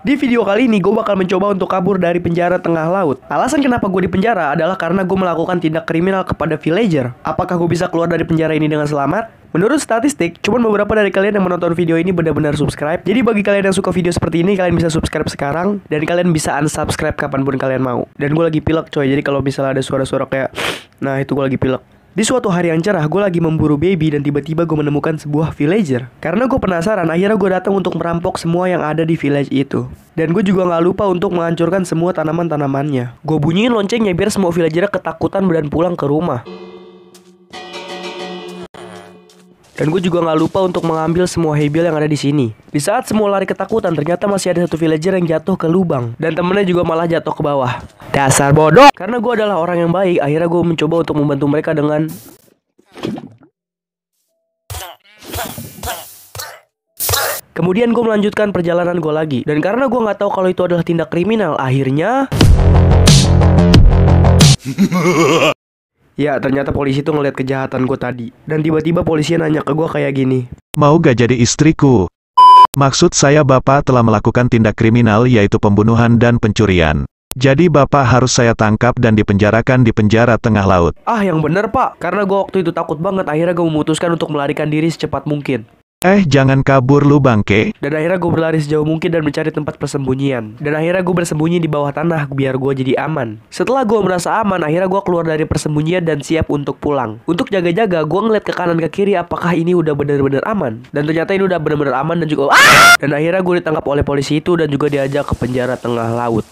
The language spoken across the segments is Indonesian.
Di video kali ini gue bakal mencoba untuk kabur dari penjara tengah laut. Alasan kenapa gue di penjara adalah karena gue melakukan tindak kriminal kepada villager. Apakah gue bisa keluar dari penjara ini dengan selamat? Menurut statistik, cuman beberapa dari kalian yang menonton video ini benar-benar subscribe. Jadi bagi kalian yang suka video seperti ini, kalian bisa subscribe sekarang dan kalian bisa unsubscribe kapanpun kalian mau. Dan gue lagi pilek coy, jadi kalau misalnya ada suara-suara kayak, nah itu gue lagi pilek. Di suatu hari yang cerah, gue lagi memburu baby dan tiba-tiba gue menemukan sebuah villager. Karena gue penasaran, akhirnya gue datang untuk merampok semua yang ada di village itu. Dan gue juga gak lupa untuk menghancurkan semua tanaman-tanamannya. Gue bunyiin loncengnya biar semua villager ketakutan dan pulang ke rumah. Dan gue juga nggak lupa untuk mengambil semua hebel yang ada di sini. Di saat semua lari ketakutan, ternyata masih ada satu villager yang jatuh ke lubang. Dan temennya juga malah jatuh ke bawah. Dasar bodoh! Karena gue adalah orang yang baik, akhirnya gue mencoba untuk membantu mereka dengan... Kemudian gue melanjutkan perjalanan gue lagi. Dan karena gue nggak tahu kalau itu adalah tindak kriminal, akhirnya... Ya ternyata polisi tuh ngeliat kejahatan gue tadi Dan tiba-tiba polisi nanya ke gue kayak gini Mau gak jadi istriku? Maksud saya Bapak telah melakukan tindak kriminal yaitu pembunuhan dan pencurian. Jadi Bapak harus saya tangkap dan dipenjarakan di penjara tengah laut. Ah yang bener Pak, karena gue waktu itu takut banget akhirnya gue memutuskan untuk melarikan diri secepat mungkin. Eh jangan kabur lu bangke Dan akhirnya gue berlari sejauh mungkin dan mencari tempat persembunyian Dan akhirnya gue bersembunyi di bawah tanah biar gue jadi aman Setelah gue merasa aman akhirnya gue keluar dari persembunyian dan siap untuk pulang Untuk jaga-jaga gue ngeliat ke kanan ke kiri apakah ini udah bener-bener aman Dan ternyata ini udah bener-bener aman dan juga ah! Dan akhirnya gue ditangkap oleh polisi itu dan juga diajak ke penjara tengah laut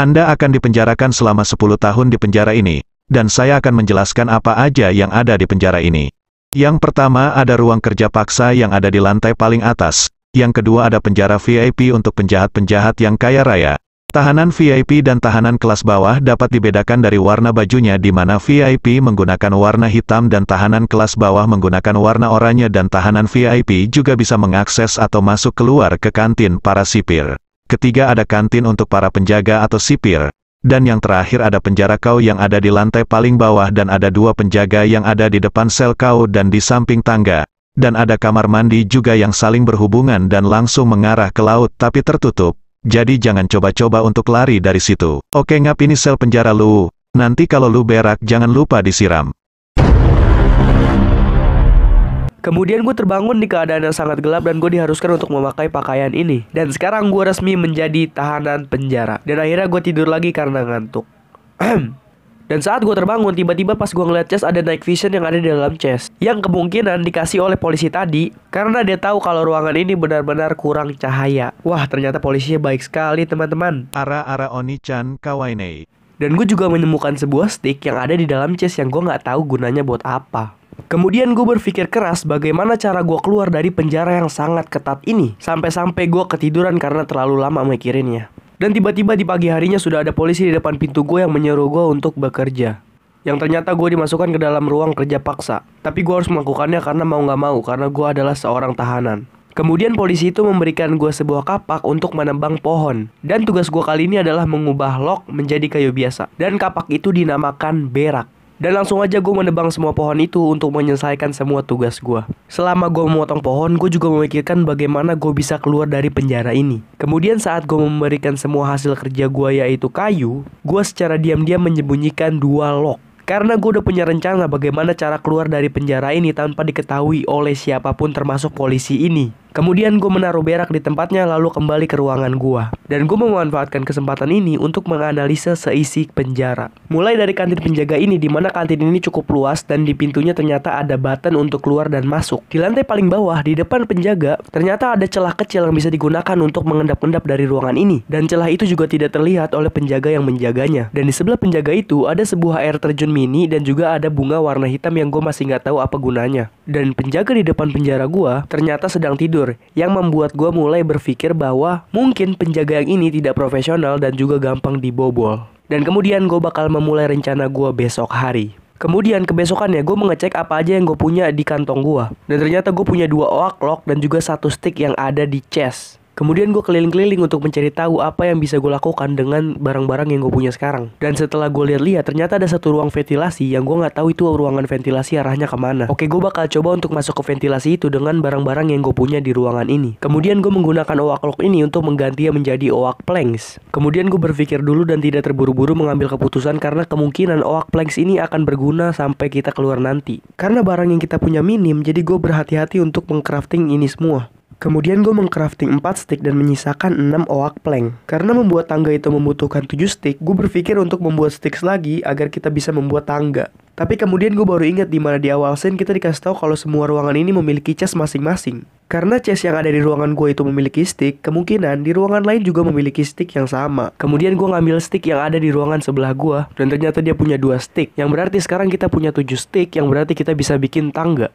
Anda akan dipenjarakan selama 10 tahun di penjara ini, dan saya akan menjelaskan apa aja yang ada di penjara ini. Yang pertama ada ruang kerja paksa yang ada di lantai paling atas, yang kedua ada penjara VIP untuk penjahat-penjahat yang kaya raya. Tahanan VIP dan tahanan kelas bawah dapat dibedakan dari warna bajunya di mana VIP menggunakan warna hitam dan tahanan kelas bawah menggunakan warna oranye dan tahanan VIP juga bisa mengakses atau masuk keluar ke kantin para sipir ketiga ada kantin untuk para penjaga atau sipir, dan yang terakhir ada penjara kau yang ada di lantai paling bawah dan ada dua penjaga yang ada di depan sel kau dan di samping tangga. Dan ada kamar mandi juga yang saling berhubungan dan langsung mengarah ke laut tapi tertutup. Jadi jangan coba-coba untuk lari dari situ. Oke ngap ini sel penjara lu. Nanti kalau lu berak jangan lupa disiram. Kemudian gue terbangun di keadaan yang sangat gelap dan gue diharuskan untuk memakai pakaian ini. Dan sekarang gue resmi menjadi tahanan penjara. Dan akhirnya gue tidur lagi karena ngantuk. Dan saat gue terbangun, tiba-tiba pas gue ngeliat chest ada night vision yang ada di dalam chest. Yang kemungkinan dikasih oleh polisi tadi, karena dia tahu kalau ruangan ini benar-benar kurang cahaya. Wah, ternyata polisinya baik sekali, teman-teman. Ara-ara Oni-chan Kawainei. Dan gue juga menemukan sebuah stick yang ada di dalam chest yang gue nggak tahu gunanya buat apa. Kemudian gue berpikir keras bagaimana cara gue keluar dari penjara yang sangat ketat ini. Sampai-sampai gue ketiduran karena terlalu lama mikirinnya. Dan tiba-tiba di pagi harinya sudah ada polisi di depan pintu gue yang menyuruh gue untuk bekerja. Yang ternyata gue dimasukkan ke dalam ruang kerja paksa. Tapi gue harus melakukannya karena mau gak mau, karena gue adalah seorang tahanan. Kemudian polisi itu memberikan gue sebuah kapak untuk menebang pohon. Dan tugas gue kali ini adalah mengubah log menjadi kayu biasa. Dan kapak itu dinamakan berak. Dan langsung aja gue menebang semua pohon itu untuk menyelesaikan semua tugas gue. Selama gue memotong pohon, gue juga memikirkan bagaimana gue bisa keluar dari penjara ini. Kemudian saat gue memberikan semua hasil kerja gue yaitu kayu, gue secara diam-diam menyembunyikan dua lock. Karena gue udah punya rencana bagaimana cara keluar dari penjara ini tanpa diketahui oleh siapapun termasuk polisi ini. Kemudian gue menaruh berak di tempatnya lalu kembali ke ruangan gue. Dan gue memanfaatkan kesempatan ini untuk menganalisa seisi penjara. Mulai dari kantin penjaga ini di mana kantin ini cukup luas dan di pintunya ternyata ada button untuk keluar dan masuk. Di lantai paling bawah di depan penjaga ternyata ada celah kecil yang bisa digunakan untuk mengendap-endap dari ruangan ini. Dan celah itu juga tidak terlihat oleh penjaga yang menjaganya. Dan di sebelah penjaga itu ada sebuah air terjun mini dan juga ada bunga warna hitam yang gue masih nggak tahu apa gunanya. Dan penjaga di depan penjara gue ternyata sedang tidur tidur yang membuat gue mulai berpikir bahwa mungkin penjaga yang ini tidak profesional dan juga gampang dibobol. Dan kemudian gue bakal memulai rencana gue besok hari. Kemudian kebesokannya gue mengecek apa aja yang gue punya di kantong gue. Dan ternyata gue punya dua oak lock dan juga satu stick yang ada di chest. Kemudian gue keliling-keliling untuk mencari tahu apa yang bisa gue lakukan dengan barang-barang yang gue punya sekarang. Dan setelah gue lihat-lihat, ternyata ada satu ruang ventilasi yang gue nggak tahu itu ruangan ventilasi arahnya kemana. Oke, gue bakal coba untuk masuk ke ventilasi itu dengan barang-barang yang gue punya di ruangan ini. Kemudian gue menggunakan oak lock ini untuk mengganti menjadi oak planks. Kemudian gue berpikir dulu dan tidak terburu-buru mengambil keputusan karena kemungkinan oak planks ini akan berguna sampai kita keluar nanti. Karena barang yang kita punya minim, jadi gue berhati-hati untuk mengcrafting ini semua. Kemudian gue mengcrafting 4 stick dan menyisakan 6 oak plank. Karena membuat tangga itu membutuhkan 7 stick, gue berpikir untuk membuat sticks lagi agar kita bisa membuat tangga. Tapi kemudian gue baru ingat di mana di awal scene kita dikasih tahu kalau semua ruangan ini memiliki chest masing-masing. Karena chest yang ada di ruangan gue itu memiliki stick, kemungkinan di ruangan lain juga memiliki stick yang sama. Kemudian gue ngambil stick yang ada di ruangan sebelah gue, dan ternyata dia punya dua stick. Yang berarti sekarang kita punya tujuh stick, yang berarti kita bisa bikin tangga.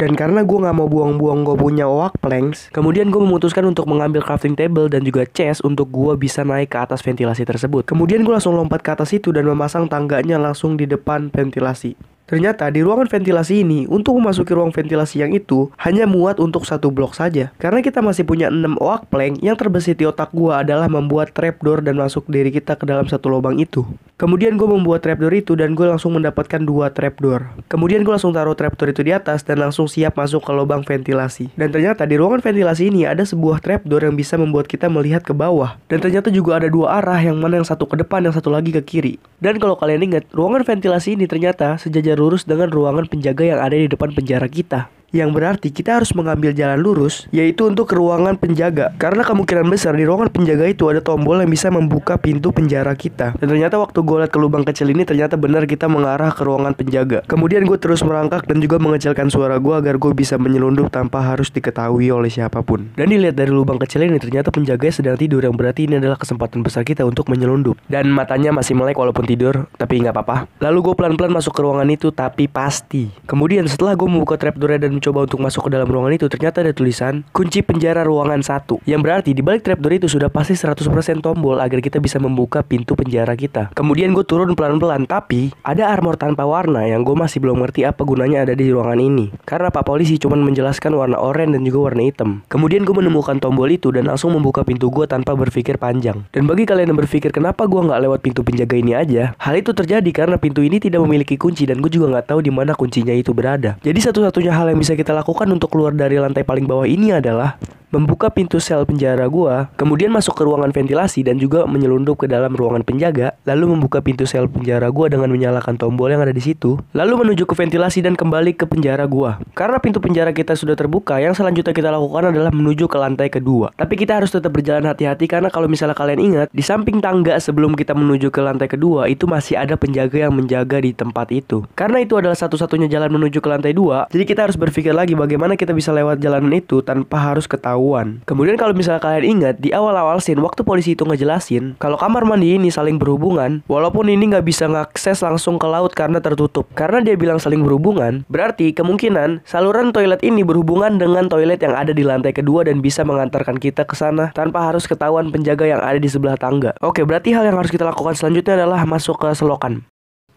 Dan karena gue gak mau buang-buang gue punya oak planks, kemudian gue memutuskan untuk mengambil crafting table dan juga chest untuk gue bisa naik ke atas ventilasi tersebut. Kemudian gue langsung lompat ke atas itu dan memasang tangganya langsung di depan ventilasi. Ternyata di ruangan ventilasi ini, untuk memasuki ruang ventilasi yang itu, hanya muat untuk satu blok saja. Karena kita masih punya 6 oak plank, yang terbesit di otak gua adalah membuat trapdoor dan masuk diri kita ke dalam satu lubang itu. Kemudian gue membuat trapdoor itu dan gue langsung mendapatkan dua trapdoor. Kemudian gue langsung taruh trapdoor itu di atas dan langsung siap masuk ke lubang ventilasi. Dan ternyata di ruangan ventilasi ini ada sebuah trapdoor yang bisa membuat kita melihat ke bawah. Dan ternyata juga ada dua arah yang mana yang satu ke depan, yang satu lagi ke kiri. Dan kalau kalian ingat, ruangan ventilasi ini ternyata sejajar lurus dengan ruangan penjaga yang ada di depan penjara kita yang berarti kita harus mengambil jalan lurus, yaitu untuk ke ruangan penjaga. Karena kemungkinan besar di ruangan penjaga itu ada tombol yang bisa membuka pintu penjara kita. Dan ternyata waktu gue liat ke lubang kecil ini, ternyata benar kita mengarah ke ruangan penjaga. Kemudian gue terus merangkak dan juga mengecilkan suara gue agar gue bisa menyelundup tanpa harus diketahui oleh siapapun. Dan dilihat dari lubang kecil ini, ternyata penjaga sedang tidur yang berarti ini adalah kesempatan besar kita untuk menyelundup. Dan matanya masih melek walaupun tidur, tapi nggak apa-apa. Lalu gue pelan-pelan masuk ke ruangan itu, tapi pasti. Kemudian setelah gue membuka trapdoor dan mencoba untuk masuk ke dalam ruangan itu, ternyata ada tulisan kunci penjara ruangan 1. Yang berarti di balik trapdoor itu sudah pasti 100% tombol agar kita bisa membuka pintu penjara kita. Kemudian gue turun pelan-pelan, tapi ada armor tanpa warna yang gue masih belum ngerti apa gunanya ada di ruangan ini. Karena pak polisi cuma menjelaskan warna oranye dan juga warna hitam. Kemudian gue menemukan tombol itu dan langsung membuka pintu gue tanpa berpikir panjang. Dan bagi kalian yang berpikir kenapa gue nggak lewat pintu penjaga ini aja, hal itu terjadi karena pintu ini tidak memiliki kunci dan gue juga nggak tahu di mana kuncinya itu berada. Jadi satu-satunya hal yang bisa bisa kita lakukan untuk keluar dari lantai paling bawah ini adalah membuka pintu sel penjara gua, kemudian masuk ke ruangan ventilasi dan juga menyelundup ke dalam ruangan penjaga, lalu membuka pintu sel penjara gua dengan menyalakan tombol yang ada di situ, lalu menuju ke ventilasi dan kembali ke penjara gua. Karena pintu penjara kita sudah terbuka, yang selanjutnya kita lakukan adalah menuju ke lantai kedua. Tapi kita harus tetap berjalan hati-hati karena kalau misalnya kalian ingat, di samping tangga sebelum kita menuju ke lantai kedua itu masih ada penjaga yang menjaga di tempat itu. Karena itu adalah satu-satunya jalan menuju ke lantai dua, jadi kita harus berpikir berpikir lagi bagaimana kita bisa lewat jalanan itu tanpa harus ketahuan. Kemudian kalau misalnya kalian ingat, di awal-awal scene waktu polisi itu ngejelasin, kalau kamar mandi ini saling berhubungan, walaupun ini nggak bisa ngakses langsung ke laut karena tertutup. Karena dia bilang saling berhubungan, berarti kemungkinan saluran toilet ini berhubungan dengan toilet yang ada di lantai kedua dan bisa mengantarkan kita ke sana tanpa harus ketahuan penjaga yang ada di sebelah tangga. Oke, berarti hal yang harus kita lakukan selanjutnya adalah masuk ke selokan.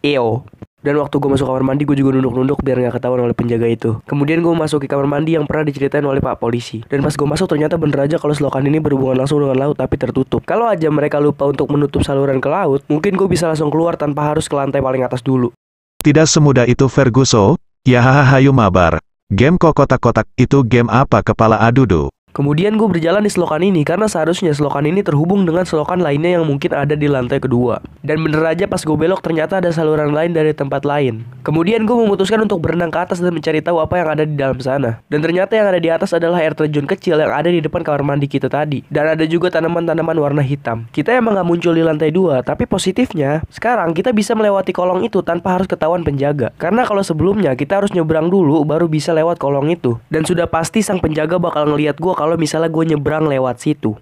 Eo. Dan waktu gue masuk kamar mandi, gue juga nunduk-nunduk biar gak ketahuan oleh penjaga itu. Kemudian gue masuk ke kamar mandi yang pernah diceritain oleh pak polisi. Dan pas gue masuk ternyata bener aja kalau selokan ini berhubungan langsung dengan laut tapi tertutup. Kalau aja mereka lupa untuk menutup saluran ke laut, mungkin gue bisa langsung keluar tanpa harus ke lantai paling atas dulu. Tidak semudah itu Ferguso, ya hahaha mabar. Game kok kotak-kotak itu game apa kepala adudu. Kemudian gue berjalan di selokan ini karena seharusnya selokan ini terhubung dengan selokan lainnya yang mungkin ada di lantai kedua. Dan bener aja pas gue belok ternyata ada saluran lain dari tempat lain. Kemudian gue memutuskan untuk berenang ke atas dan mencari tahu apa yang ada di dalam sana. Dan ternyata yang ada di atas adalah air terjun kecil yang ada di depan kamar mandi kita tadi. Dan ada juga tanaman-tanaman warna hitam. Kita emang gak muncul di lantai dua, tapi positifnya sekarang kita bisa melewati kolong itu tanpa harus ketahuan penjaga. Karena kalau sebelumnya kita harus nyebrang dulu baru bisa lewat kolong itu. Dan sudah pasti sang penjaga bakal ngeliat gue kalau misalnya gue nyebrang lewat situ.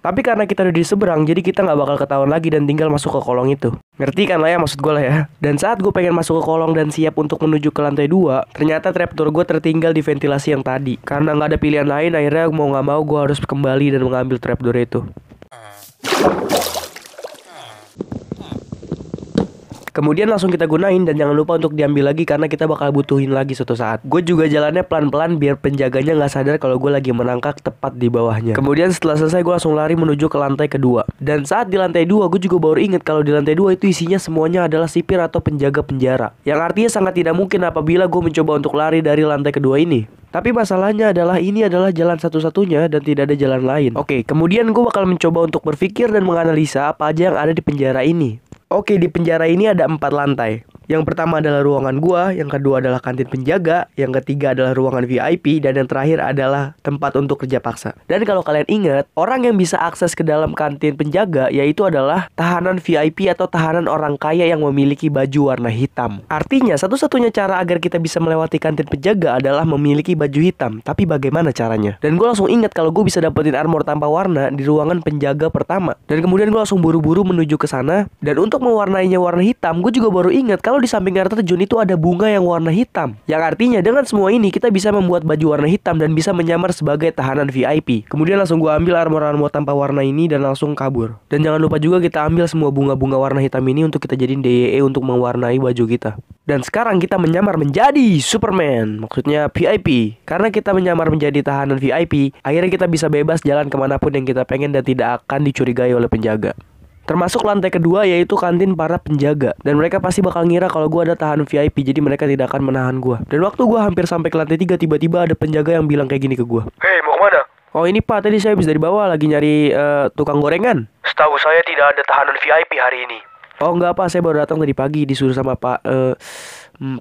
Tapi karena kita udah di seberang, jadi kita nggak bakal ketahuan lagi dan tinggal masuk ke kolong itu. Ngerti kan lah ya maksud gue lah ya? Dan saat gue pengen masuk ke kolong dan siap untuk menuju ke lantai 2, ternyata trapdoor gue tertinggal di ventilasi yang tadi. Karena nggak ada pilihan lain, akhirnya mau nggak mau gue harus kembali dan mengambil trapdoor itu. Kemudian langsung kita gunain dan jangan lupa untuk diambil lagi karena kita bakal butuhin lagi suatu saat. Gue juga jalannya pelan-pelan biar penjaganya nggak sadar kalau gue lagi menangkak tepat di bawahnya. Kemudian setelah selesai gue langsung lari menuju ke lantai kedua. Dan saat di lantai dua gue juga baru inget kalau di lantai dua itu isinya semuanya adalah sipir atau penjaga penjara. Yang artinya sangat tidak mungkin apabila gue mencoba untuk lari dari lantai kedua ini. Tapi masalahnya adalah ini adalah jalan satu-satunya dan tidak ada jalan lain. Oke, kemudian gue bakal mencoba untuk berpikir dan menganalisa apa aja yang ada di penjara ini. Oke, di penjara ini ada empat lantai. Yang pertama adalah ruangan gua, yang kedua adalah kantin penjaga, yang ketiga adalah ruangan VIP, dan yang terakhir adalah tempat untuk kerja paksa. Dan kalau kalian ingat, orang yang bisa akses ke dalam kantin penjaga yaitu adalah tahanan VIP atau tahanan orang kaya yang memiliki baju warna hitam. Artinya, satu-satunya cara agar kita bisa melewati kantin penjaga adalah memiliki baju hitam. Tapi bagaimana caranya? Dan gue langsung ingat kalau gue bisa dapetin armor tanpa warna di ruangan penjaga pertama. Dan kemudian gue langsung buru-buru menuju ke sana. Dan untuk mewarnainya warna hitam, gue juga baru ingat kalau di samping air terjun itu ada bunga yang warna hitam. Yang artinya dengan semua ini kita bisa membuat baju warna hitam dan bisa menyamar sebagai tahanan VIP. Kemudian langsung gue ambil armor-armor tanpa warna ini dan langsung kabur. Dan jangan lupa juga kita ambil semua bunga-bunga warna hitam ini untuk kita jadiin DYE e untuk mewarnai baju kita. Dan sekarang kita menyamar menjadi Superman, maksudnya VIP. Karena kita menyamar menjadi tahanan VIP, akhirnya kita bisa bebas jalan kemanapun yang kita pengen dan tidak akan dicurigai oleh penjaga. Termasuk lantai kedua yaitu kantin para penjaga. Dan mereka pasti bakal ngira kalau gue ada tahan VIP jadi mereka tidak akan menahan gue. Dan waktu gue hampir sampai ke lantai tiga tiba-tiba ada penjaga yang bilang kayak gini ke gue. Hei mau kemana? Oh ini pak tadi saya bisa dari bawah lagi nyari uh, tukang gorengan. Setahu saya tidak ada tahanan VIP hari ini. Oh enggak pak saya baru datang tadi pagi disuruh sama pak uh,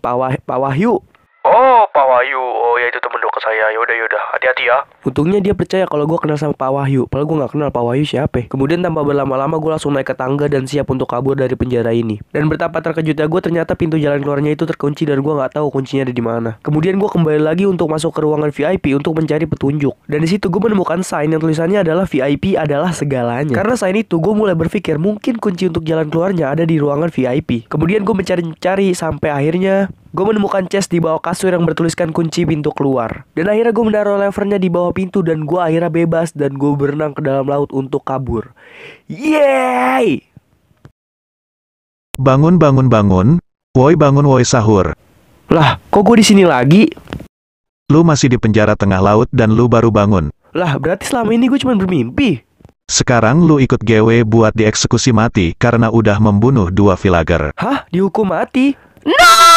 Pak, Wah Pak Wahyu. Oh Pak Wahyu itu temen dekat saya. Yaudah, yaudah. Hati-hati ya. Untungnya dia percaya kalau gue kenal sama Pak Wahyu. Padahal gue nggak kenal Pak Wahyu siapa. Ya. Kemudian tanpa berlama-lama gue langsung naik ke tangga dan siap untuk kabur dari penjara ini. Dan betapa terkejutnya gue ternyata pintu jalan keluarnya itu terkunci dan gue nggak tahu kuncinya ada di mana. Kemudian gue kembali lagi untuk masuk ke ruangan VIP untuk mencari petunjuk. Dan di situ gue menemukan sign yang tulisannya adalah VIP adalah segalanya. Karena sign itu gue mulai berpikir mungkin kunci untuk jalan keluarnya ada di ruangan VIP. Kemudian gue mencari-cari sampai akhirnya Gue menemukan chest di bawah kasur yang bertuliskan kunci pintu keluar. Dan akhirnya gue menaruh levernya di bawah pintu dan gue akhirnya bebas dan gue berenang ke dalam laut untuk kabur. Yeay! Bangun bangun bangun, woi bangun woi sahur. Lah, kok gue di sini lagi? Lu masih di penjara tengah laut dan lu baru bangun. Lah, berarti selama ini gue cuma bermimpi. Sekarang lu ikut GW buat dieksekusi mati karena udah membunuh dua villager. Hah? Dihukum mati? No! Nah!